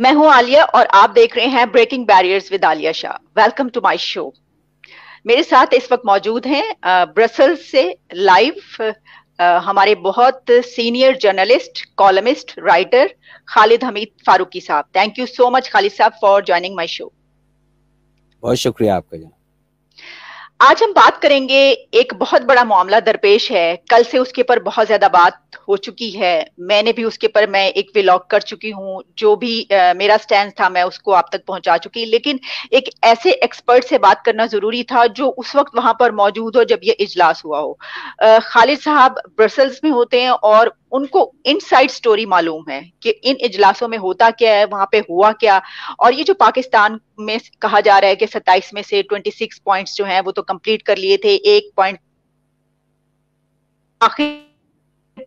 मैं हूं आलिया और आप देख रहे हैं breaking barriers with Aliya Shah welcome to my show मेरे साथ इस वक्त मौजूद हैं ब्रसल्स से लाइव हमारे बहुत senior journalist columnist writer Khalid Hamid Farooqui साहब thank you so much Khalid साहब फॉर ज्वाइनिंग माय शो बहुत शुक्रिया आपका आज हम बात करेंगे एक बहुत बड़ा मामला दरपेश है कल से उसके ऊपर बहुत ज्यादा बात हो चुकी है मैंने भी उसके ऊपर मैं एक व्लॉग कर चुकी हूँ जो भी आ, मेरा स्टैंड था मैं उसको आप तक पहुंचा चुकी लेकिन एक ऐसे एक्सपर्ट से बात करना जरूरी था जो उस वक्त वहां पर मौजूद हो जब ये इजलास हुआ हो आ, खालिद साहब ब्रसल्स में होते हैं और उनको इन साइड स्टोरी मालूम है कि इन इजलासों में होता क्या है वहां पे हुआ क्या और ये जो पाकिस्तान में कहा जा रहा है कि सत्ताईस में से ट्वेंटी सिक्स पॉइंट जो है वो तो कंप्लीट कर लिए थे एक पॉइंट आखिर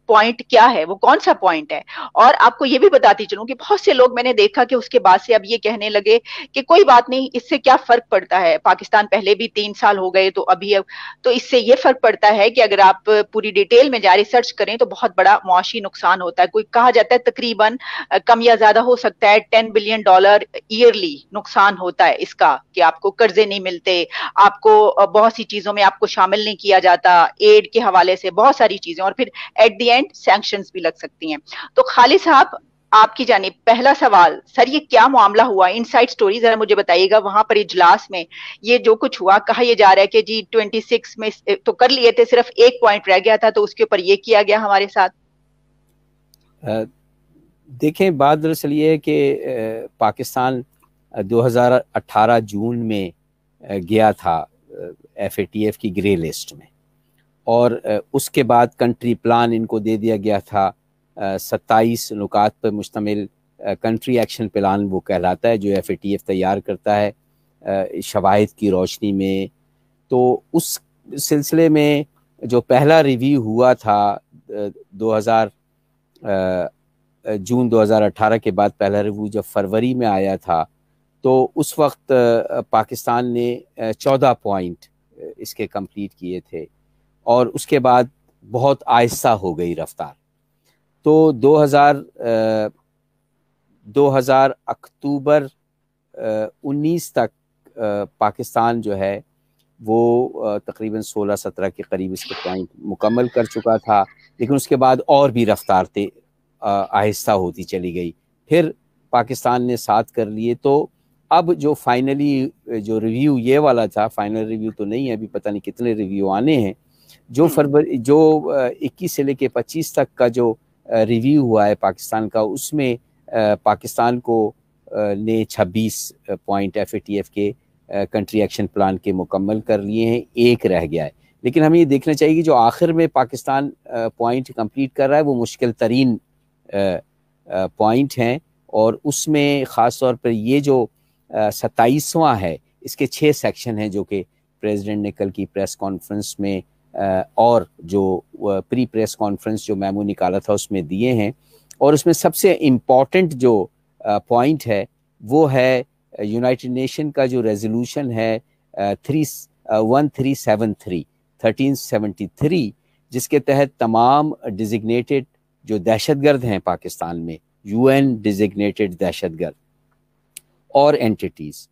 पॉइंट क्या है वो कौन सा पॉइंट है और आपको ये भी बताती चलूं कि बहुत से लोग मैंने देखा कि उसके बाद से अब ये कहने लगे कि कोई बात नहीं इससे क्या फर्क पड़ता है पाकिस्तान पहले भी तीन साल हो गए तो अभी अब तो इससे ये फर्क पड़ता है कि अगर आप पूरी डिटेल में जा रिसर्च करें तो बहुत बड़ा मुआशी नुकसान होता है कोई कहा जाता है तकरीबन कम या ज्यादा हो सकता है टेन बिलियन डॉलर ईयरली नुकसान होता है इसका कि आपको कर्जे नहीं मिलते आपको बहुत सी चीजों में आपको शामिल नहीं किया जाता एड के हवाले से बहुत सारी चीजें और फिर एड द एंड सैंक्शन भी लग सकती हैं तो खाली साहब आपकी जाने पहला सवाल सर ये क्या मामला हुआ इन साइड स्टोरी जरा मुझे बताइएगा वहां पर इजलास में ये जो कुछ हुआ कहा ये जा रहा है कि जी 26 में तो कर लिए थे सिर्फ एक पॉइंट रह गया था तो उसके ऊपर ये किया गया हमारे साथ देखें बात दरअसल ये है कि पाकिस्तान 2018 जून में गया था एफएटीएफ की ग्रे लिस्ट में और उसके बाद कंट्री प्लान इनको दे दिया गया था सत्ताईस नुकात पर मुश्तमिल कंट्री एक्शन प्लान वो कहलाता है जो एफ ए टी एफ तैयार करता है शवाहद की रोशनी में तो उस सिलसिले में जो पहला रिव्यू हुआ था 2000 जून 2018 के बाद पहला रिव्यू जब फरवरी में आया था तो उस वक्त पाकिस्तान ने 14 पॉइंट इसके कंप्लीट किए थे और उसके बाद बहुत आहिस्ता हो गई रफ्तार तो 2000 2000 अक्टूबर 19 तक पाकिस्तान जो है वो तकरीबन 16-17 के करीब इसके पॉइंट मुकम्मल कर चुका था लेकिन उसके बाद और भी रफ्तार थे आहिस्ता होती चली गई फिर पाकिस्तान ने साथ कर लिए तो अब जो फाइनली जो रिव्यू ये वाला था फाइनल रिव्यू तो नहीं है अभी पता नहीं कितने रिव्यू आने हैं जो हम्म। फरवरी जो 21 से लेके 25 तक का जो रिव्यू हुआ है पाकिस्तान का उसमें पाकिस्तान को ने 26 पॉइंट एफ के कंट्री एक्शन प्लान के मुकम्मल कर लिए हैं एक रह गया है लेकिन हमें ये देखना चाहिए कि जो आखिर में पाकिस्तान पॉइंट कंप्लीट कर रहा है वो मुश्किल तरीन पॉइंट हैं और उसमें ख़ास तौर पर ये जो सताईसवा है इसके छः सेक्शन हैं जो कि प्रेसिडेंट ने कल की प्रेस कॉन्फ्रेंस में और जो प्री प्रेस कॉन्फ्रेंस जो मैमू निकाला था उसमें दिए हैं और उसमें सबसे इम्पॉर्टेंट जो पॉइंट है वो है यूनाइटेड नेशन का जो रेजोल्यूशन है three one three seven three thirteen seventy three जिसके तहत तमाम डिजिग्नेटेड जो दहशतगर्द हैं पाकिस्तान में यूएन डिजिग्नेटेड दहशतगर्द और एंटिटीज़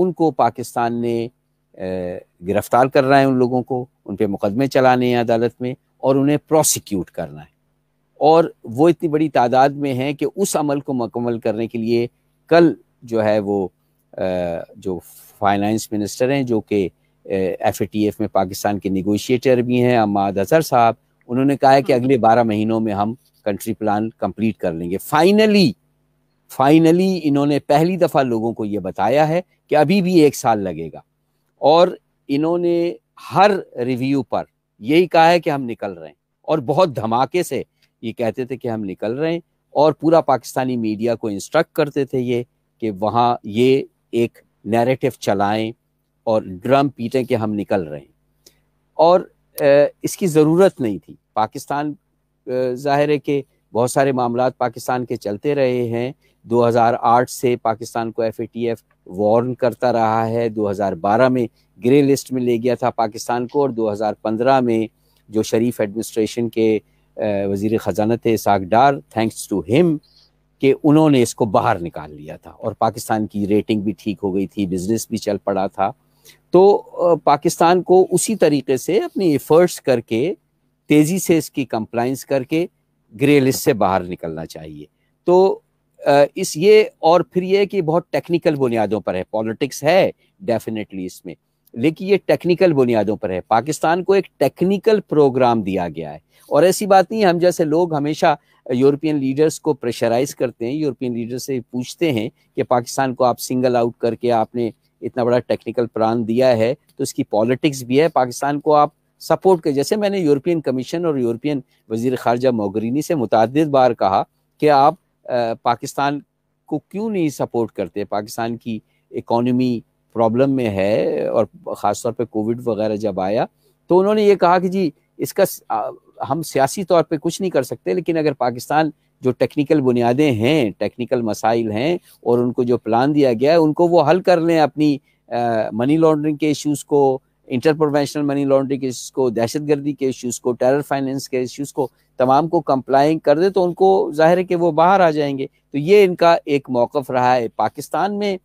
उनको पाकिस्तान ने गिरफ्तार कर रहा है उन लोगों को उन पर मुकदमे चलाने हैं अदालत में और उन्हें प्रोसिक्यूट करना है और वो इतनी बड़ी तादाद में है कि उस अमल को मकमल करने के लिए कल जो है वो जो फाइनेंस मिनिस्टर हैं जो कि एफ ए टी एफ में पाकिस्तान के निगोशिएटर भी हैं अमाद अजहर साहब उन्होंने कहा है कि अगले बारह महीनों में हम कंट्री प्लान कंप्लीट कर लेंगे फाइनली फाइनली इन्होंने पहली दफ़ा लोगों को ये बताया है कि अभी भी एक साल लगेगा और इन्होंने हर रिव्यू पर यही कहा है कि हम निकल रहे हैं और बहुत धमाके से ये कहते थे कि हम निकल रहे हैं और पूरा पाकिस्तानी मीडिया को इंस्ट्रक्ट करते थे ये कि वहाँ ये एक नैरेटिव चलाएं और ड्रम पीटें कि हम निकल रहे हैं और इसकी ज़रूरत नहीं थी पाकिस्तान ज़ाहिर है कि बहुत सारे मामला पाकिस्तान के चलते रहे हैं 2008 से पाकिस्तान को एफ वार्न करता रहा है 2012 में ग्रे लिस्ट में ले गया था पाकिस्तान को और 2015 में जो शरीफ एडमिनिस्ट्रेशन के वजीर ख़जाना थे Ishaq Dar thanks to him कि उन्होंने इसको बाहर निकाल लिया था और पाकिस्तान की रेटिंग भी ठीक हो गई थी बिजनेस भी चल पड़ा था तो पाकिस्तान को उसी तरीके से अपनी एफर्ट्स करके तेज़ी से इसकी कंप्लाइंस करके ग्रे लिस्ट से बाहर निकलना चाहिए तो इस ये और फिर ये कि बहुत टेक्निकल बुनियादों पर है पॉलिटिक्स है डेफिनेटली इसमें लेकिन ये टेक्निकल बुनियादों पर है पाकिस्तान को एक टेक्निकल प्रोग्राम दिया गया है और ऐसी बात नहीं हम जैसे लोग हमेशा यूरोपियन लीडर्स को प्रेशराइज करते हैं यूरोपियन लीडर्स से पूछते हैं कि पाकिस्तान को आप सिंगल आउट करके आपने इतना बड़ा टेक्निकल प्लान दिया है तो इसकी पॉलिटिक्स भी है पाकिस्तान को आप सपोर्ट कर जैसे मैंने यूरोपियन कमीशन और यूरोपियन वजीर खारजा मोगरीनी से मुतद बार कहा कि आप पाकिस्तान को क्यों नहीं सपोर्ट करते पाकिस्तान की इकोनॉमी प्रॉब्लम में है और ख़ासतौर पे कोविड वगैरह जब आया तो उन्होंने ये कहा कि जी इसका हम सियासी तौर पे कुछ नहीं कर सकते लेकिन अगर पाकिस्तान जो टेक्निकल बुनियादें हैं टेक्निकल मसाइल हैं और उनको जो प्लान दिया गया है उनको वो हल कर लें अपनी मनी लॉन्ड्रिंग के इश्यूज़ को इंटरप्रोवेंशनल मनी लॉन्ड्रिंग के इश्यूज़ को दहशत गर्दी के इश्यूज़ को टेरर फाइनेंस के इश्यूज़ को तमाम को कंप्लाइंग कर दे तो उनको जाहिर है कि वो बाहर आ जाएंगे तो ये इनका एक मौक़ रहा है पाकिस्तान में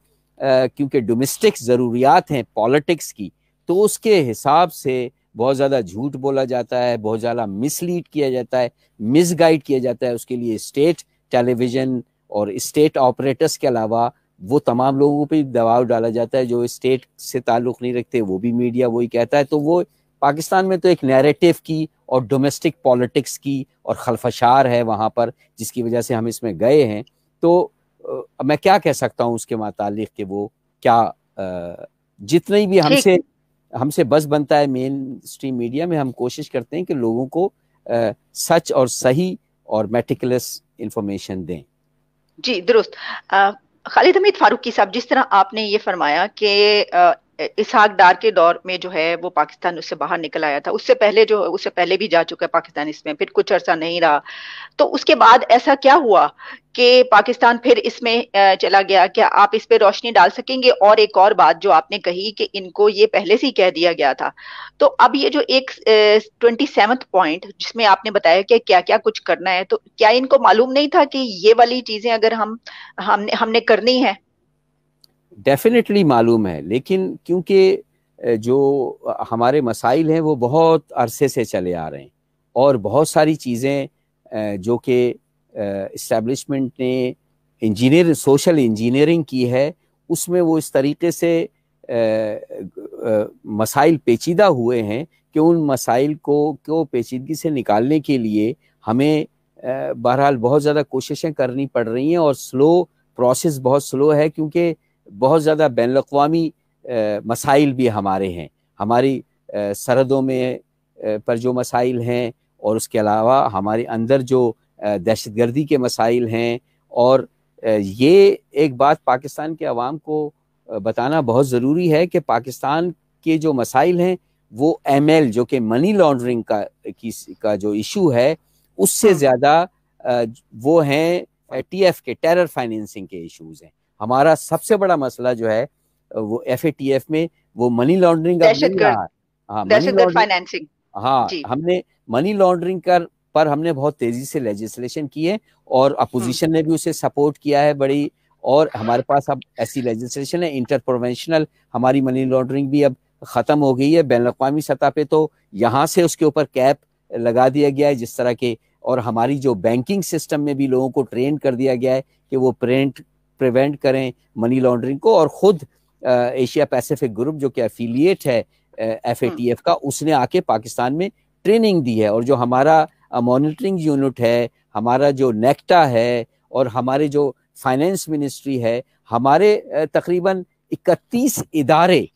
क्योंकि डोमेस्टिक ज़रूरियात हैं पॉलिटिक्स की तो उसके हिसाब से बहुत ज़्यादा झूठ बोला जाता है बहुत ज़्यादा मिसलीड किया जाता है मिसगाइड किया जाता है उसके लिए स्टेट टेलीविज़न और स्टेट ऑपरेटर्स के अलावा वो तमाम लोगों पे दबाव डाला जाता है जो स्टेट से ताल्लुक़ नहीं रखते वो भी मीडिया वही कहता है तो वो पाकिस्तान में तो एक नैरेटिव की और डोमेस्टिक पॉलिटिक्स की और खलफशार है वहाँ पर जिसकी वजह से हम इसमें गए हैं तो आ, मैं क्या कह सकता हूँ उसके मतलब कि वो क्या आ, जितने भी हमसे हमसे बस बनता है मेन स्ट्रीम मीडिया में हम कोशिश करते हैं कि लोगों को आ, सच और सही और मेटिकुलस इंफॉर्मेशन दें जी दुरुस्त खालिद हमीद फारूकी साहब जिस तरह आपने ये फरमाया कि इसहाक डार के दौर में जो है वो पाकिस्तान उससे बाहर निकल आया था उससे पहले जो उससे पहले भी जा चुका है पाकिस्तान इसमें फिर कुछ अर्सा नहीं रहा तो उसके बाद ऐसा क्या हुआ कि पाकिस्तान फिर इसमें चला गया क्या आप इस पे रोशनी डाल सकेंगे और एक और बात जो आपने कही कि इनको ये पहले से ही कह दिया गया था तो अब ये जो एक ट्वेंटी सेवन्थ पॉइंट जिसमें आपने बताया कि क्या क्या कुछ करना है तो क्या इनको मालूम नहीं था कि ये वाली चीजें अगर हम हमने हमने करनी है डेफिनेटली मालूम है लेकिन क्योंकि जो हमारे मसाइल हैं वो बहुत अरसे से चले आ रहे हैं और बहुत सारी चीज़ें जो कि इस्टेब्लिशमेंट ने इंजीनियर सोशल इंजीनियरिंग की है उसमें वो इस तरीके से मसाइल पेचीदा हुए हैं कि उन मसाइल को क्यों पेचीदगी से निकालने के लिए हमें बहरहाल बहुत ज़्यादा कोशिशें करनी पड़ रही हैं और स्लो प्रोसेस बहुत स्लो है क्योंकि बहुत ज़्यादा बैन अवी मसाइल भी हमारे हैं हमारी सरहदों में पर जो मसाइल हैं और उसके अलावा हमारे अंदर जो दहशत गर्दी के मसाइल हैं और ये एक बात पाकिस्तान के अवाम को बताना बहुत ज़रूरी है कि पाकिस्तान के जो मसाइल हैं वो एम एल जो कि मनी लॉन्ड्रिंग का की का जो इशू है उससे हाँ। ज़्यादा वो हैं टी एफ के टेरर फाइनेंसिंग के इशूज़ हैं हमारा सबसे बड़ा मसला जो है वो एफ में वो मनी लॉन्ड्रिंग का नहीं रहा हाँ मनी फाइनेंसिंग हाँ हमने मनी लॉन्ड्रिंग कर पर हमने बहुत तेजी से लेजिस्लेशन किए और अपोजिशन हम्म। ने भी उसे सपोर्ट किया है बड़ी और हमारे पास अब ऐसी लेजिस्लेशन है इंटर प्रोवेंशनल हमारी मनी लॉन्ड्रिंग भी अब ख़त्म हो गई है बैन अवी सतह पे तो यहाँ से उसके ऊपर कैप लगा दिया गया है जिस तरह के और हमारी जो बैंकिंग सिस्टम में भी लोगों को ट्रेन कर दिया गया है कि वो प्रिंट प्रिवेंट करें मनी लॉन्ड्रिंग को और खुद एशिया पैसिफिक ग्रुप जो कि एफिलिएट है एफ हम्म। का उसने आके पाकिस्तान में ट्रेनिंग दी है और जो हमारा मॉनिटरिंग यूनिट है हमारा जो नेक्टा है और हमारे जो फाइनेंस मिनिस्ट्री है हमारे तकरीबन 31 इदारे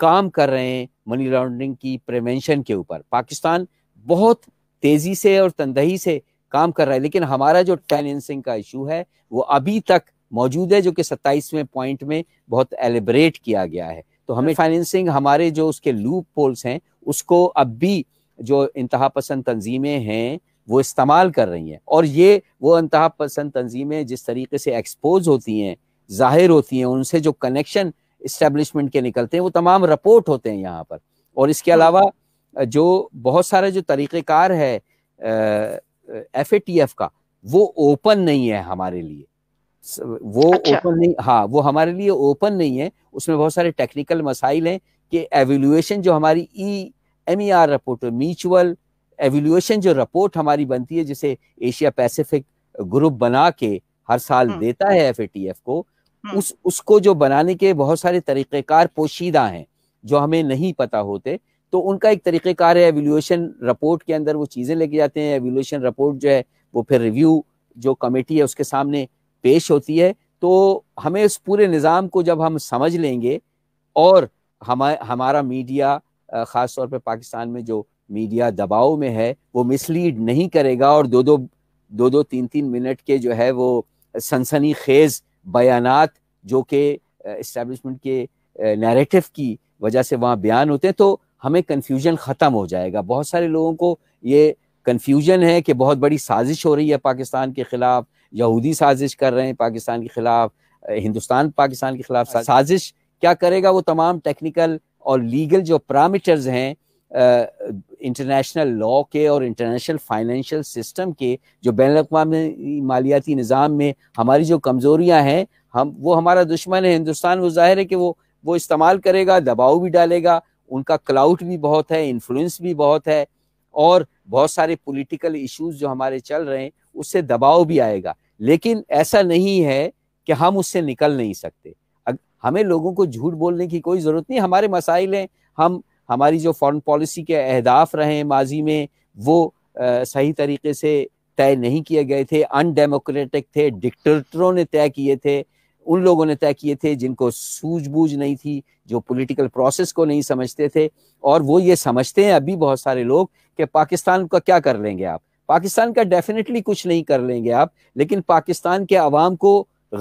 काम कर रहे हैं मनी लॉन्ड्रिंग की प्रिवेंशन के ऊपर पाकिस्तान बहुत तेज़ी से और तंदही से काम कर रहा है लेकिन हमारा जो फाइनेंसिंग का इशू है वो अभी तक मौजूद है जो कि सत्ताईसवें पॉइंट में बहुत एलिब्रेट किया गया है तो हमें फाइनेंसिंग हमारे जो उसके लूप पोल्स हैं उसको अब भी जो इंतहा पसंद तंजीमें हैं वो इस्तेमाल कर रही हैं और ये वो इंतहा पसंद तंजीमें जिस तरीके से एक्सपोज होती हैं जाहिर होती हैं उनसे जो कनेक्शन इस्टेब्लिशमेंट के निकलते हैं वो तमाम रिपोर्ट होते हैं यहाँ पर और इसके अलावा जो बहुत सारे जो तरीक़ेकार है एफ ए टी एफ का वो ओपन नहीं है हमारे लिए वो अच्छा। ओपन नहीं हाँ वो हमारे लिए ओपन नहीं है उसमें बहुत सारे टेक्निकल मसाइल हैं कि एवेल्यूएशन जो हमारी E M E R report mutual evaluation जो रिपोर्ट हमारी बनती है जिसे एशिया पैसिफिक ग्रुप बना के हर साल हम्म। देता है एफ को हम्म। उस उसको जो बनाने के बहुत सारे तरीक़ेकार पोशीदा हैं जो हमें नहीं पता होते तो उनका एक तरीक़ेकार है एवेल्यूएशन रिपोर्ट के अंदर वो चीज़ें लेके जाते हैं एवेल्यूएशन रिपोर्ट जो है वो फिर रिव्यू जो कमेटी है उसके सामने पेश होती है तो हमें इस पूरे निज़ाम को जब हम समझ लेंगे और हम हमारा मीडिया ख़ास तौर पे पाकिस्तान में जो मीडिया दबाव में है वो मिसलीड नहीं करेगा और दो दो दो दो तीन तीन मिनट के जो है वो सनसनी खेज बयान जो कि इस्टेबलिशमेंट के नैरेटिव की वजह से वहाँ बयान होते हैं तो हमें कन्फ्यूजन ख़त्म हो जाएगा बहुत सारे लोगों को ये कन्फ्यूजन है कि बहुत बड़ी साजिश हो रही है पाकिस्तान के ख़िलाफ़ यहूदी साजिश कर रहे हैं पाकिस्तान के खिलाफ हिंदुस्तान पाकिस्तान के खिलाफ अच्छा। साजिश क्या करेगा वो तमाम टेक्निकल और लीगल जो पैरामीटर्स हैं इंटरनेशनल लॉ के और इंटरनेशनल फाइनेंशियल सिस्टम के जो बैन अवी मालियाती निज़ाम में हमारी जो कमज़ोरियाँ हैं हम वो हमारा दुश्मन है हिंदुस्तान वो जाहिर है कि वो वो इस्तेमाल करेगा दबाव भी डालेगा उनका क्लाउड भी बहुत है इन्फ्लुएंस भी बहुत है और बहुत सारे पॉलिटिकल इश्यूज जो हमारे चल रहे हैं उससे दबाव भी आएगा लेकिन ऐसा नहीं है कि हम उससे निकल नहीं सकते हमें लोगों को झूठ बोलने की कोई ज़रूरत नहीं हमारे मसाइल हैं हम हमारी जो फॉरेन पॉलिसी के अहदाफ रहे हैं माजी में वो आ, सही तरीके से तय नहीं किए गए थे अनडेमोक्रेटिक थे डिक्टेटरों ने तय किए थे उन लोगों ने तय किए थे जिनको सूझबूझ नहीं थी जो पॉलिटिकल प्रोसेस को नहीं समझते थे और वो ये समझते हैं अभी बहुत सारे लोग कि पाकिस्तान का क्या कर लेंगे आप पाकिस्तान का डेफिनेटली कुछ नहीं कर लेंगे आप लेकिन पाकिस्तान के आवाम को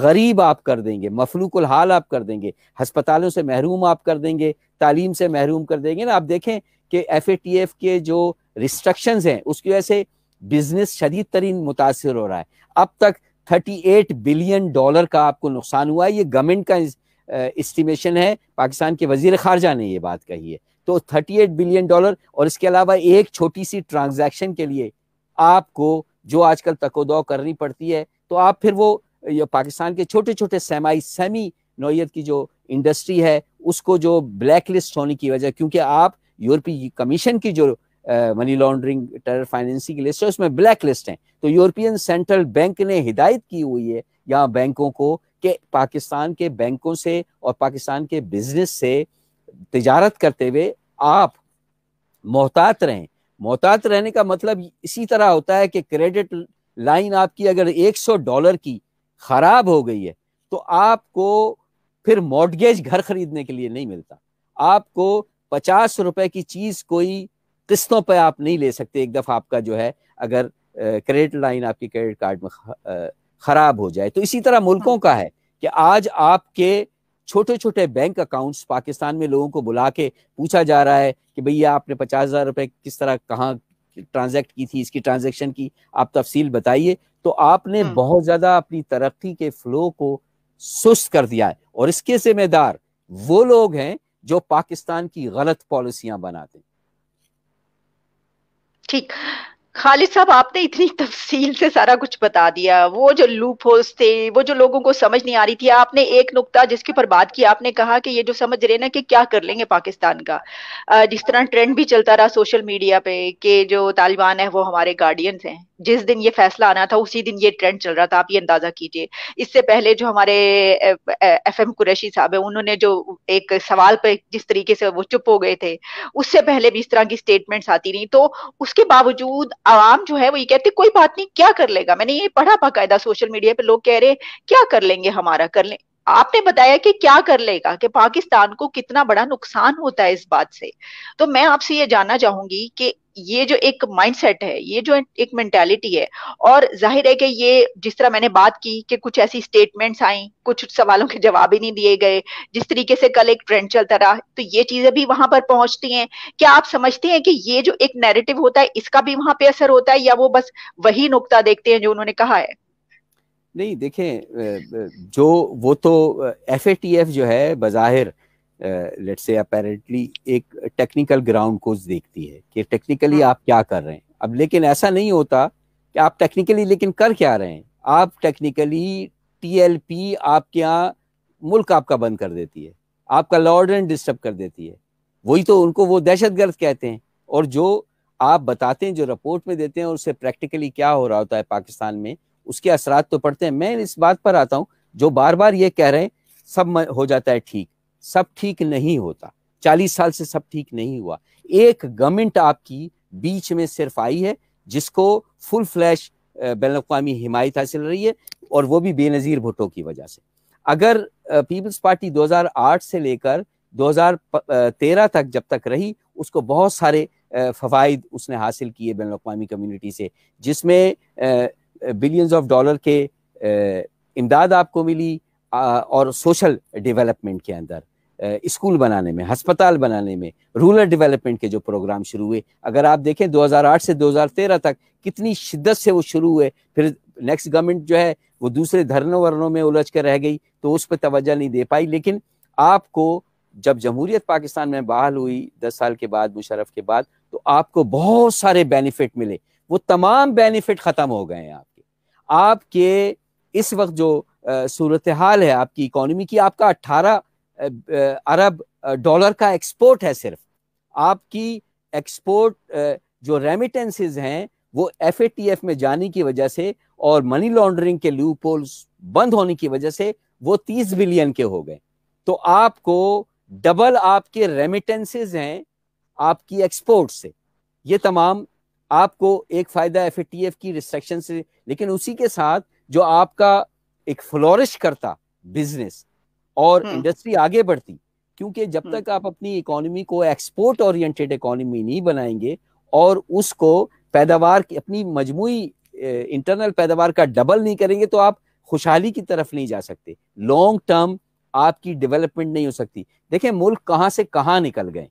गरीब आप कर देंगे मफलूकुल हाल आप कर देंगे हस्पतालों से महरूम आप कर देंगे तालीम से महरूम कर देंगे ना आप देखें कि एफ ए टी एफ के जो रिस्ट्रक्शन हैं उसकी वजह से बिजनेस शदीद तरीन मुतासर हो रहा है अब तक 38 बिलियन डॉलर का आपको नुकसान हुआ है ये गवर्नमेंट का इस्टीमेशन है पाकिस्तान के वजीर खारजा ने ये बात कही है तो एट बिलियन डॉलर और इसके अलावा एक छोटी सी ट्रांजेक्शन के लिए आपको जो आजकल तकोदौ करनी पड़ती है तो आप फिर वो पाकिस्तान के छोटे छोटे सेमाई सेमी नोयत की जो इंडस्ट्री है उसको जो ब्लैक लिस्ट होने की वजह क्योंकि आप यूरोपीय कमीशन की जो मनी लॉन्ड्रिंग टेरर फाइनेंसिंग की लिस्ट है उसमें ब्लैक लिस्ट है तो यूरोपियन सेंट्रल बैंक ने हिदायत की हुई है यहाँ बैंकों को कि पाकिस्तान के बैंकों से और पाकिस्तान के बिजनेस से तजारत करते हुए आप मोहतात रहें मोहतात रहने का मतलब इसी तरह होता है कि क्रेडिट लाइन आपकी अगर 100 डॉलर की खराब हो गई है तो आपको फिर मॉडगेज घर खरीदने के लिए नहीं मिलता आपको पचास रुपए की चीज कोई किस्तों पर आप नहीं ले सकते एक दफा आपका जो है अगर क्रेडिट लाइन आपके क्रेडिट कार्ड में खराब हो जाए तो इसी तरह मुल्कों हाँ। का है कि आज आपके छोटे छोटे बैंक अकाउंट्स पाकिस्तान में लोगों को बुला के पूछा जा रहा है कि भैया आपने पचास हज़ार रुपए किस तरह कहाँ ट्रांजैक्ट की थी इसकी ट्रांजैक्शन की आप तफसील बताइए तो आपने हाँ। बहुत ज़्यादा अपनी तरक्की के फ्लो को सुस्त कर दिया है और इसके जिम्मेदार वो लोग हैं जो पाकिस्तान की गलत पॉलिसियां बनाते ठीक खालिद साहब आपने इतनी तफसील से सारा कुछ बता दिया वो जो लूप होल्स थे वो जो लोगों को समझ नहीं आ रही थी आपने एक नुकता जिसके ऊपर बात की आपने कहा कि ये जो समझ रहे ना कि क्या कर लेंगे पाकिस्तान का जिस तरह ट्रेंड भी चलता रहा सोशल मीडिया पे कि जो तालिबान है वो हमारे गार्डियंस हैं जिस दिन ये फैसला आना था उसी दिन ये ट्रेंड चल रहा था आप ये अंदाजा कीजिए इससे पहले जो हमारे एफ एम कुरैशी साहब है उन्होंने जो एक सवाल पे जिस तरीके से वो चुप हो गए थे उससे पहले भी इस तरह की स्टेटमेंट्स आती रही तो उसके बावजूद आवाम जो है वो ये कहते कोई बात नहीं क्या कर लेगा मैंने ये पढ़ा बाकायदा सोशल मीडिया पे लोग कह रहे क्या कर लेंगे हमारा कर लें आपने बताया कि क्या कर लेगा कि पाकिस्तान को कितना बड़ा नुकसान होता है इस बात से तो मैं आपसे ये जानना चाहूंगी कि ये जो एक माइंडसेट है ये जो एक मेंटेलिटी है और जाहिर है कि ये जिस तरह मैंने बात की कि कुछ ऐसी स्टेटमेंट्स आई कुछ सवालों के जवाब ही नहीं दिए गए जिस तरीके से कल एक ट्रेंड चलता रहा तो ये चीजें भी वहां पर पहुंचती हैं क्या आप समझते हैं कि ये जो एक नैरेटिव होता है इसका भी वहां पे असर होता है या वो बस वही नुकता देखते हैं जो उन्होंने कहा है नहीं देखें जो वो तो एफ जो है बाहिर लेट्स से अपेरेंटली एक टेक्निकल ग्राउंड को देखती है कि टेक्निकली हाँ। आप क्या कर रहे हैं अब लेकिन ऐसा नहीं होता कि आप टेक्निकली लेकिन कर क्या रहे हैं आप टेक्निकली टी एल पी आपके यहाँ मुल्क आपका बंद कर देती है आपका लॉ एंड डिस्टर्ब कर देती है वही तो उनको वो दहशत गर्द कहते हैं और जो आप बताते हैं जो रिपोर्ट में देते हैं उससे प्रैक्टिकली क्या हो रहा होता है पाकिस्तान में उसके असरात तो पड़ते हैं मैं इस बात पर आता हूँ जो बार बार ये कह रहे हैं सब हो जाता है ठीक सब ठीक नहीं होता चालीस साल से सब ठीक नहीं हुआ एक गवर्नमेंट आपकी बीच में सिर्फ आई है जिसको फुल फ्लैश बैन अवी हिमायत हासिल रही है और वो भी बेनज़ीर भुट्टो की वजह से अगर पीपल्स पार्टी 2008 से लेकर 2013 तक जब तक रही उसको बहुत सारे फ़वाद उसने हासिल किए बैन अवी कम्यूनिटी से जिसमें बिलियंस ऑफ डॉलर के इमदाद आपको मिली और सोशल डेवलपमेंट के अंदर स्कूल बनाने में हस्पताल बनाने में रूरल डेवलपमेंट के जो प्रोग्राम शुरू हुए अगर आप देखें 2008 से 2013 तक कितनी शिद्दत से वो शुरू हुए फिर नेक्स्ट गवर्नमेंट जो है वो दूसरे धरनों वरनों में उलझ कर रह गई तो उस पर तोज्जा नहीं दे पाई लेकिन आपको जब जमहूरियत पाकिस्तान में बहाल हुई दस साल के बाद मुशरफ के बाद तो आपको बहुत सारे बेनिफिट मिले वो तमाम बेनिफिट ख़त्म हो गए हैं आप आपके इस वक्त जो सूरत हाल है आपकी इकोनॉमी की आपका अट्ठारह अरब डॉलर का एक्सपोर्ट है सिर्फ आपकी एक्सपोर्ट जो रेमिटेंसेज हैं वो एफ में जाने की वजह से और मनी लॉन्ड्रिंग के लू पोल्स बंद होने की वजह से वो 30 बिलियन के हो गए तो आपको डबल आपके रेमिटेंसेज हैं आपकी एक्सपोर्ट से ये तमाम आपको एक फायदा एफ की रिस्ट्रिक्शन से लेकिन उसी के साथ जो आपका एक फ्लोरिश करता बिजनेस और इंडस्ट्री हम्म। आगे बढ़ती क्योंकि जब हम्म। तक आप अपनी इकोनॉमी को एक्सपोर्ट ओरिएंटेड इकोनॉमी नहीं बनाएंगे और उसको पैदावार की अपनी मजमू इंटरनल पैदावार का डबल नहीं करेंगे तो आप खुशहाली की तरफ नहीं जा सकते लॉन्ग टर्म आपकी डेवलपमेंट नहीं हो सकती देखें मुल्क कहाँ से कहाँ निकल गए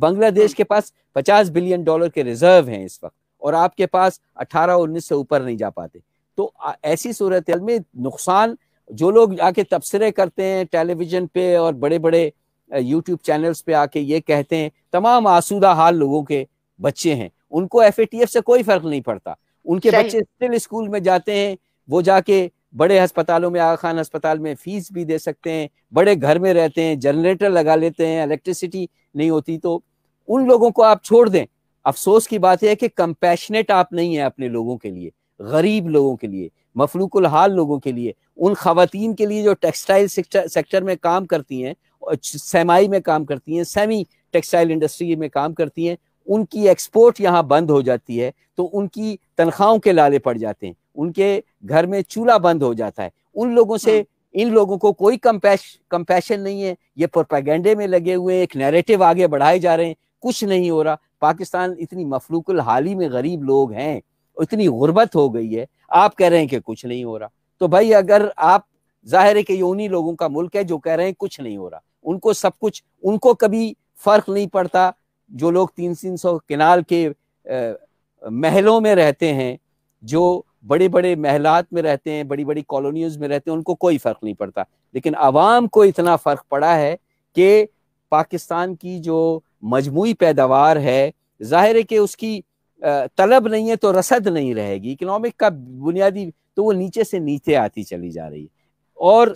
बांग्लादेश के पास 50 बिलियन डॉलर के रिजर्व हैं इस वक्त और आपके पास 18 19 से ऊपर नहीं जा पाते तो ऐसी सूरत में नुकसान जो लोग आके तबसरे करते हैं टेलीविजन पे और बड़े बड़े यूट्यूब चैनल्स पे आके ये कहते हैं तमाम आसूदा हाल लोगों के बच्चे हैं उनको एफ से कोई फर्क नहीं पड़ता उनके बच्चे स्टिल स्कूल में जाते हैं वो जाके बड़े अस्पतालों में आगा खान अस्पताल में फीस भी दे सकते हैं बड़े घर में रहते हैं जनरेटर लगा लेते हैं इलेक्ट्रिसिटी नहीं होती तो उन लोगों को आप छोड़ दें अफसोस की बात यह है कि कंपैशनेट आप नहीं है अपने लोगों के लिए गरीब लोगों के लिए मफलूकुल हाल लोगों के लिए उन खातन के लिए जो टेक्सटाइल सेक्टर में काम करती हैं और सेमाई में काम करती हैं सेमी टेक्सटाइल इंडस्ट्री में काम करती हैं उनकी एक्सपोर्ट यहाँ बंद हो जाती है तो उनकी तनख्वाहों के लाले पड़ जाते हैं उनके घर में चूल्हा बंद हो जाता है उन लोगों से हाँ। इन लोगों को कोई कंपैश कंपैशन नहीं है ये प्रोपागेंडे में लगे हुए एक नैरेटिव आगे बढ़ाए जा रहे हैं कुछ नहीं हो रहा पाकिस्तान इतनी मफलूकुल हाल ही में गरीब लोग हैं इतनी गुर्बत हो गई है आप कह रहे हैं कि कुछ नहीं हो रहा तो भाई अगर आप जाहिर है कि ये उन्हीं लोगों का मुल्क है जो कह रहे हैं कुछ नहीं हो रहा उनको सब कुछ उनको कभी फर्क नहीं पड़ता जो लोग तीन तीन सौ किनाल के महलों में रहते हैं जो बड़े बड़े महलात में रहते हैं बड़ी बड़ी कॉलोनीज में रहते हैं उनको कोई फ़र्क नहीं पड़ता लेकिन आवाम को इतना फ़र्क पड़ा है कि पाकिस्तान की जो मजमू पैदावार है ज़ाहिर है कि उसकी तलब नहीं है तो रसद नहीं रहेगी इकनॉमिक का बुनियादी तो वो नीचे से नीचे आती चली जा रही है और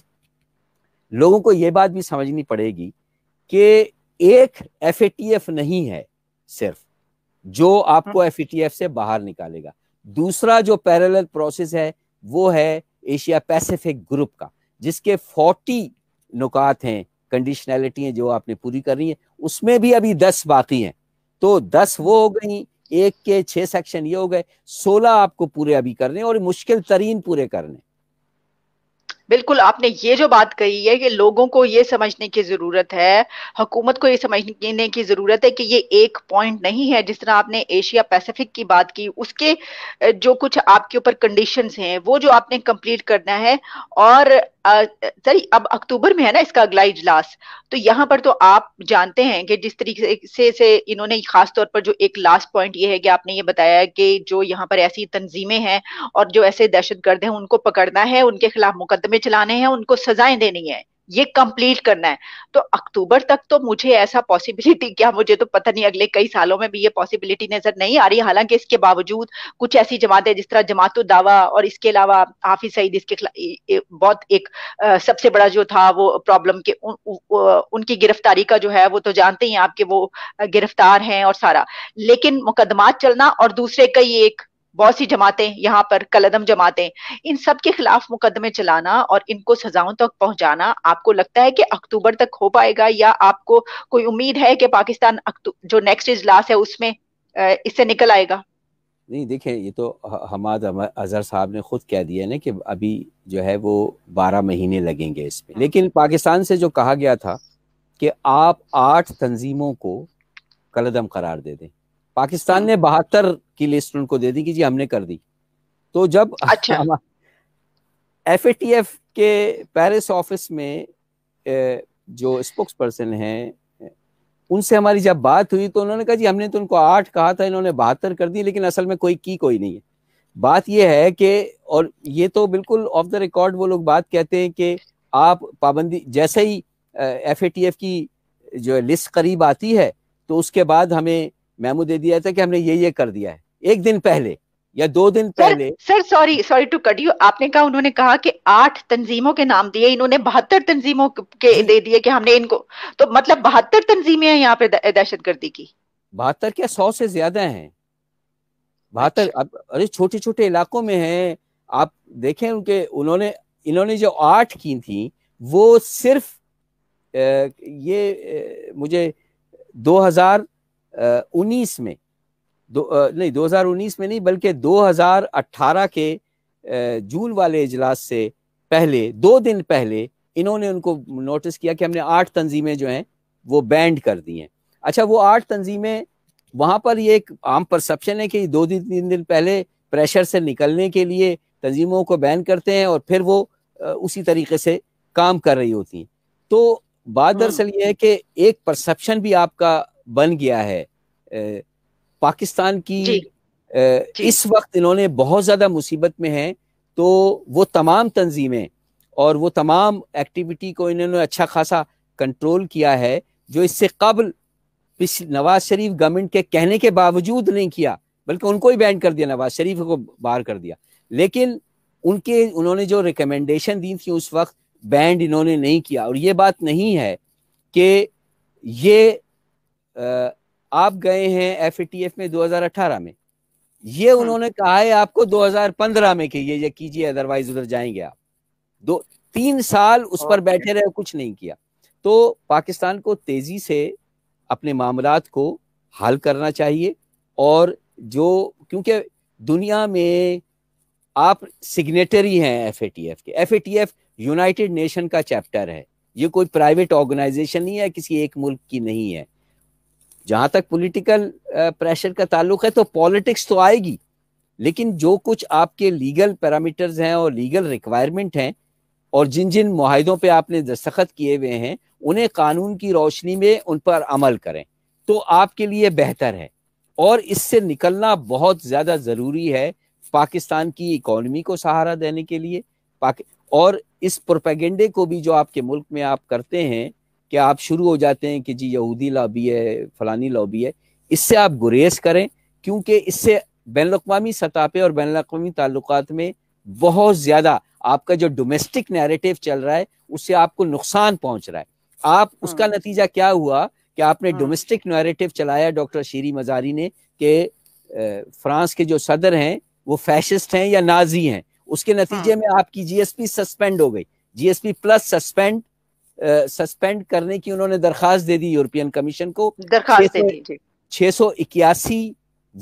लोगों को ये बात भी समझनी पड़ेगी कि एक एफ नहीं है सिर्फ जो आपको एफ हम्म। से बाहर निकालेगा दूसरा जो पैरल प्रोसेस है वो है एशिया पैसिफिक ग्रुप का जिसके 40 नुकात हैं कंडीशनैलिटी हैं जो आपने पूरी करनी है उसमें भी अभी 10 बाकी हैं तो 10 वो हो गई एक के छः सेक्शन ये हो गए 16 आपको पूरे अभी करने और मुश्किल तरीन पूरे करने बिल्कुल आपने ये जो बात कही है कि लोगों को ये समझने की ज़रूरत है हुकूमत को ये समझने की ज़रूरत है कि ये एक पॉइंट नहीं है जिस तरह आपने एशिया पैसिफिक की बात की उसके जो कुछ आपके ऊपर कंडीशंस हैं वो जो आपने कंप्लीट करना है और सर अब अक्टूबर में है ना इसका अगला इजलास तो यहाँ पर तो आप जानते हैं कि जिस तरीके से से इन्होंने खास तौर पर जो एक लास्ट पॉइंट ये है कि आपने ये बताया कि जो यहाँ पर ऐसी तंजीमें हैं और जो ऐसे दहशत गर्द हैं उनको पकड़ना है उनके खिलाफ मुकदमे चलाने हैं उनको सजाएं देनी है ये कंप्लीट करना है तो अक्टूबर तक तो मुझे ऐसा पॉसिबिलिटी क्या मुझे तो पता नहीं अगले कई सालों में भी ये पॉसिबिलिटी नजर नहीं आ रही हालांकि इसके बावजूद कुछ ऐसी जमातें जिस तरह जमात दावा और इसके अलावा हाफिज सईद इसके बहुत एक सबसे बड़ा जो था वो प्रॉब्लम के उ, उनकी गिरफ्तारी का जो है वो तो जानते ही आपके वो गिरफ्तार हैं और सारा लेकिन मुकदमात चलना और दूसरे कई एक बहुत सी जमातें यहाँ पर कलदम जमातें इन सब के खिलाफ मुकदमे चलाना और इनको सजाओं तक पहुंचाना आपको लगता है कि अक्टूबर तक हो पाएगा या आपको कोई उम्मीद है कि पाकिस्तान जो नेक्स्ट इजलास है उसमें इससे निकल आएगा नहीं देखें ये तो हमाद अजहर साहब ने खुद कह दिया ना कि अभी जो है वो बारह महीने लगेंगे इसमें हाँ। लेकिन पाकिस्तान से जो कहा गया था कि आप आठ तंजीमों को कलदम करार दे दें पाकिस्तान ने बहत्तर की लिस्ट उनको दे दी कि जी हमने कर दी तो जब अच्छा एफ के पेरिस ऑफिस में जो स्पोक्स पर्सन है उनसे हमारी जब बात हुई तो उन्होंने कहा जी हमने तो उनको आठ कहा था इन्होंने बहत्तर कर दी लेकिन असल में कोई की कोई नहीं है बात यह है कि और ये तो बिल्कुल ऑफ द रिकॉर्ड वो लोग बात कहते हैं कि आप पाबंदी जैसे ही एफ की जो लिस्ट करीब आती है तो उसके बाद हमें मेमो दे दिया था कि हमने ये ये कर दिया है एक दिन पहले या दो दिन सर, पहले sir sorry sorry to cut you आपने कहा उन्होंने कहा कि आठ तंजीमों के नाम दिए इन्होंने बहत्तर तंजीमों के दे दिए कि हमने इनको तो मतलब बहत्तर तंजीमें हैं यहाँ पे दहशत गर्दी की बहत्तर क्या सौ से ज्यादा है बहत्तर अच्छा। अब अरे छोटे छोटे इलाकों में है आप देखें उनके उन्होंने इन्होंने जो आठ की थी वो सिर्फ ए, ये ए, मुझे 2000 उन्नीस में दो नहीं 2019 में नहीं बल्कि 2018 के जून वाले इजलास से पहले दो दिन पहले इन्होंने उनको नोटिस किया कि हमने आठ तंजीमें जो हैं वो बैंड कर दी हैं अच्छा वो आठ तंजीमें वहाँ पर ये एक आम परसप्शन है कि दो दिन तीन दिन पहले प्रेशर से निकलने के लिए तंजीमों को बैन करते हैं और फिर वो उसी तरीके से काम कर रही होती हैं तो बात हाँ। दरअसल ये है कि एक परसप्शन भी आपका बन गया है पाकिस्तान की जी, जी. इस वक्त इन्होंने बहुत ज़्यादा मुसीबत में हैं तो वो तमाम तंजीमें और वो तमाम एक्टिविटी को इन्होंने अच्छा खासा कंट्रोल किया है जो इससे कबल नवाज शरीफ गवर्नमेंट के कहने के बावजूद नहीं किया बल्कि उनको ही बैन कर दिया नवाज शरीफ को बाहर कर दिया लेकिन उनके उन्होंने जो रिकमेंडेशन दी थी उस वक्त बैंड इन्होंने नहीं किया और ये बात नहीं है कि ये आप गए हैं एफ में 2018 में ये हाँ। उन्होंने कहा है आपको 2015 में कि ये ये कीजिए अदरवाइज उधर जाएंगे आप दो तीन साल उस पर बैठे रहे कुछ नहीं किया तो पाकिस्तान को तेजी से अपने मामला को हल करना चाहिए और जो क्योंकि दुनिया में आप सिग्नेटरी हैं एफ के एफ यूनाइटेड नेशन का चैप्टर है ये कोई प्राइवेट ऑर्गेनाइजेशन नहीं है किसी एक मुल्क की नहीं है जहां तक पॉलिटिकल प्रेशर uh, का ताल्लुक है तो पॉलिटिक्स तो आएगी लेकिन जो कुछ आपके लीगल पैरामीटर्स हैं और लीगल रिक्वायरमेंट हैं और जिन जिन माहिदों पे आपने दस्तखत किए हुए हैं उन्हें कानून की रोशनी में उन पर अमल करें तो आपके लिए बेहतर है और इससे निकलना बहुत ज़्यादा ज़रूरी है पाकिस्तान की इकोनमी को सहारा देने के लिए और इस प्रोपेगेंडे को भी जो आपके मुल्क में आप करते हैं कि आप शुरू हो जाते हैं कि जी यहूदी लॉबी है फलानी लॉबी है इससे आप गुरेज करें क्योंकि इससे बैन अवी सतह पर और बैन अवी ताल्लुक में बहुत ज़्यादा आपका जो डोमेस्टिक नैरेटिव चल रहा है उससे आपको नुकसान पहुंच रहा है आप हाँ। उसका नतीजा क्या हुआ कि आपने हाँ। डोमेस्टिक नैरेटिव चलाया डॉक्टर शीरी मजारी ने कि फ्रांस के जो सदर हैं वो फैशिस्ट हैं या नाजी हैं उसके नतीजे हाँ। में आपकी जीएसपी सस्पेंड हो गई जीएसपी प्लस सस्पेंड सस्पेंड करने की उन्होंने दरखास्त दे दी यूरोपियन कमीशन को दरखास्त छह सौ इक्यासी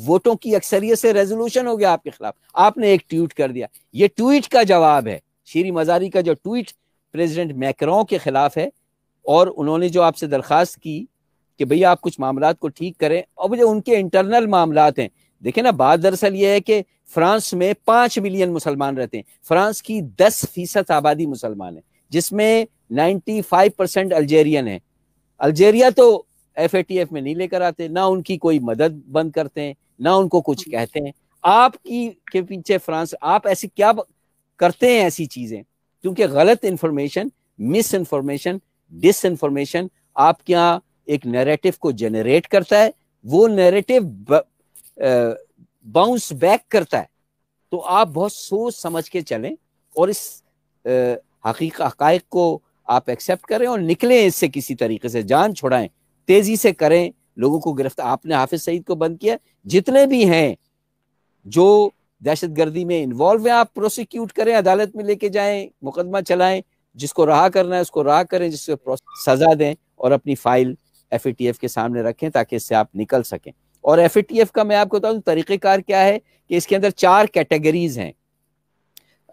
वोटों की अक्सरियत से रेजोल्यूशन हो गया आपके खिलाफ आपने एक ट्वीट कर दिया ये ट्वीट का जवाब है श्री मजारी का जो ट्वीट प्रेसिडेंट मैक्रों के खिलाफ है और उन्होंने जो आपसे दरखास्त की कि भैया आप कुछ मामला को ठीक करें और जो उनके इंटरनल मामला हैं देखे ना बात दरअसल ये है कि फ्रांस में पांच मिलियन मुसलमान रहते हैं फ्रांस की दस फीसद आबादी मुसलमान है जिसमें 95 परसेंट अल्जेरियन है अल्जेरिया तो एफ में नहीं लेकर आते ना उनकी कोई मदद बंद करते हैं ना उनको कुछ हम्म। कहते हैं आपकी के पीछे फ्रांस आप ऐसी क्या करते हैं ऐसी चीजें क्योंकि गलत information misinformation disinformation आपके यहाँ एक नैरेटिव को जनरेट करता है वो नैरेटिव बाउंस बैक करता है तो आप बहुत सोच समझ के चलें और इस हकीक हकाइक को आप एक्सेप्ट करें और निकलें इससे किसी तरीके से जान छुड़ाएं तेज़ी से करें लोगों को गिरफ्तार आपने हाफिज सईद को बंद किया जितने भी हैं जो दहशत गर्दी में इन्वॉल्व है आप प्रोसिक्यूट करें अदालत में लेके जाएं मुकदमा चलाएं जिसको रहा करना है उसको रहा करें जिसको सजा दें और अपनी फाइल एफ के सामने रखें ताकि इससे आप निकल सकें और एफ का मैं आपको बताऊँ तरीक़ेकार क्या है कि इसके अंदर चार कैटेगरीज हैं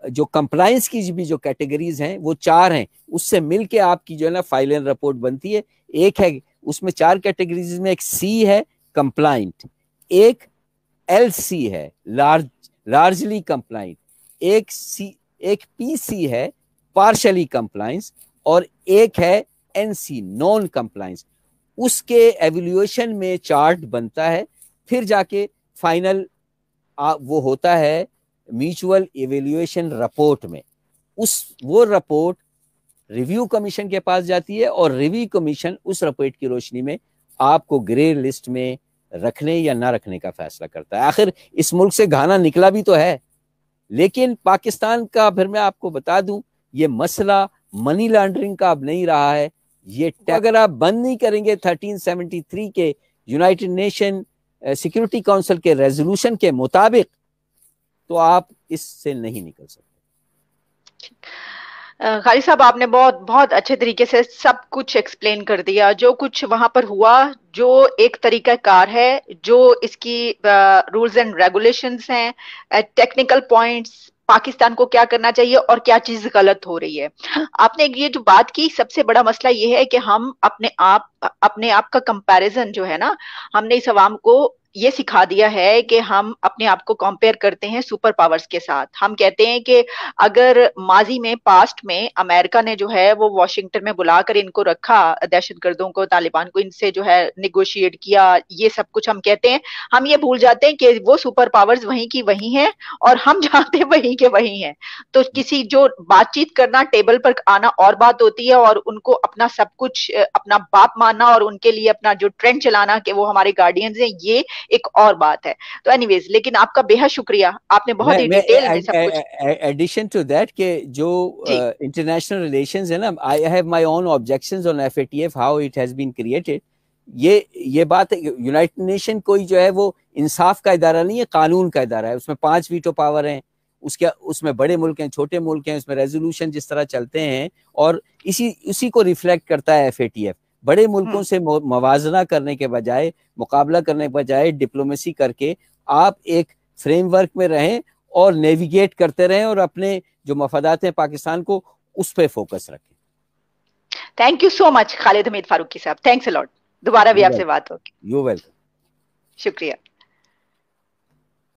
जो कंप्लायंस की भी जो कैटेगरीज हैं वो चार हैं उससे मिलके आपकी जो है ना फाइनल रिपोर्ट बनती है एक है उसमें चार कैटेगरीज में एक सी है कंप्लाइंट एक एल सी है लार्ज लार्जली कंप्लाइंट एक सी एक पी सी है पार्शली कंप्लाइंस और एक है एन सी नॉन कंप्लाइंस उसके एवल्यूएशन में चार्ट बनता है फिर जाके फाइनल वो होता है म्यूचुअल एवेल्यूएशन रिपोर्ट में उस वो रिपोर्ट रिव्यू कमीशन के पास जाती है और रिव्यू कमीशन उस रिपोर्ट की रोशनी में आपको ग्रे लिस्ट में रखने या ना रखने का फैसला करता है आखिर इस मुल्क से घाना निकला भी तो है लेकिन पाकिस्तान का फिर मैं आपको बता दूं ये मसला मनी लॉन्ड्रिंग का अब नहीं रहा है ये हाँ। अगर आप बंद नहीं करेंगे 1373 के यूनाइटेड नेशन सिक्योरिटी काउंसिल के रेजोल्यूशन के मुताबिक तो आप इससे नहीं निकल सकते खाली साहब आपने बहुत बहुत अच्छे तरीके से सब कुछ एक्सप्लेन कर दिया जो कुछ वहां पर हुआ जो एक तरीका कार है जो इसकी रूल्स एंड रेगुलेशंस हैं टेक्निकल पॉइंट्स पाकिस्तान को क्या करना चाहिए और क्या चीज गलत हो रही है आपने ये जो बात की सबसे बड़ा मसला ये है कि हम अपने आप अपने आप का कंपैरिजन जो है ना हमने इस आवाम को ये सिखा दिया है कि हम अपने आप को कंपेयर करते हैं सुपर पावर्स के साथ हम कहते हैं कि अगर माजी में पास्ट में अमेरिका ने जो है वो वॉशिंगटन में बुलाकर इनको रखा दहशत गर्दों को तालिबान को इनसे जो है निगोशिएट किया ये सब कुछ हम कहते हैं हम ये भूल जाते हैं कि वो सुपर पावर्स वहीं की वहीं हैं और हम जानते वहीं के वहीं हैं तो किसी जो बातचीत करना टेबल पर आना और बात होती है और उनको अपना सब कुछ अपना बाप मानना और उनके लिए अपना जो ट्रेंड चलाना कि वो हमारे गार्डियंस हैं ये एक और बात है तो एनीवेज लेकिन आपका बेहद शुक्रिया आपने बहुत ही डिटेल में सब कुछ एडिशन टू दैट के जो इंटरनेशनल रिलेशंस uh, है ना I have my own objections on FATF how it has been created ये ये बात यूनाइटेड नेशन कोई जो है वो इंसाफ का इदारा नहीं है कानून का इदारा है उसमें पांच वीटो पावर हैं उसके उसमें बड़े मुल्क हैं छोटे मुल्क हैं उसमें रेजोल्यूशन जिस तरह चलते हैं और इसी उसी को रिफ्लेक्ट करता है एफ बड़े मुल्कों हम्म। से मुजना करने के बजाय मुकाबला करने के बजाय डिप्लोमेसी करके आप एक फ्रेमवर्क में रहें और नेविगेट करते रहें और अपने जो मफादात हैं पाकिस्तान को उस पर फोकस रखें thank you so much Khalid Hamid Farooqui sahab thanks allot दोबारा भी आपसे बात होगी यू वेलकम शुक्रिया